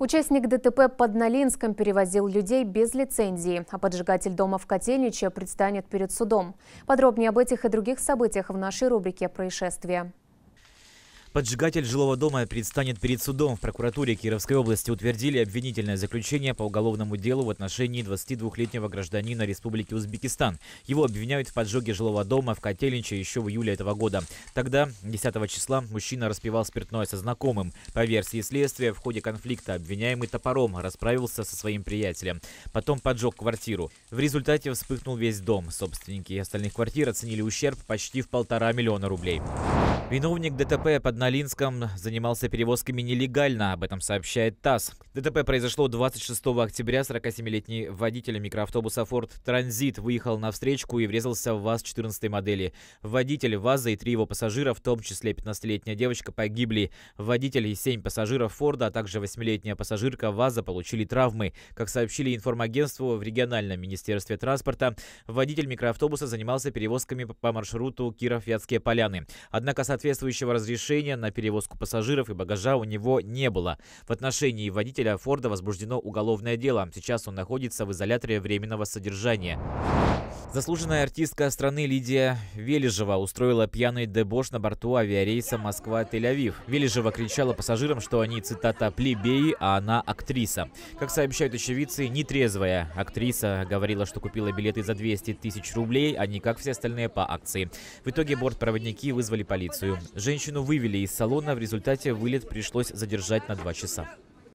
Участник ДТП под Налинском перевозил людей без лицензии, а поджигатель дома в Котельниче предстанет перед судом. Подробнее об этих и других событиях в нашей рубрике «Происшествия». Поджигатель жилого дома предстанет перед судом. В прокуратуре Кировской области утвердили обвинительное заключение по уголовному делу в отношении 22-летнего гражданина Республики Узбекистан. Его обвиняют в поджоге жилого дома в Котельниче еще в июле этого года. Тогда, 10 числа, мужчина распивал спиртное со знакомым. По версии следствия, в ходе конфликта обвиняемый топором расправился со своим приятелем. Потом поджег квартиру. В результате вспыхнул весь дом. Собственники остальных квартир оценили ущерб почти в полтора миллиона рублей. Виновник ДТП под Налинском занимался перевозками нелегально, об этом сообщает ТАСС. ДТП произошло 26 октября. 47-летний водитель микроавтобуса Ford Транзит выехал на встречку и врезался в ВАЗ-14 модели. Водитель ВАЗа и три его пассажира, в том числе 15-летняя девочка, погибли. Водитель и 7 пассажиров Форда, а также 8-летняя пассажирка ВАЗа получили травмы. Как сообщили информагентству в региональном министерстве транспорта, водитель микроавтобуса занимался перевозками по маршруту Киров-Вятские поляны. Однако, Соответствующего разрешения на перевозку пассажиров и багажа у него не было. В отношении водителя Форда возбуждено уголовное дело. Сейчас он находится в изоляторе временного содержания. Заслуженная артистка страны Лидия Вележева устроила пьяный дебош на борту авиарейса Москва-Тель-Авив. Вележева кричала пассажирам, что они, цитата, «плебеи», а она «актриса». Как сообщают очевидцы, нетрезвая актриса говорила, что купила билеты за 200 тысяч рублей, а не как все остальные по акции. В итоге бортпроводники вызвали полицию. Женщину вывели из салона, в результате вылет пришлось задержать на два часа.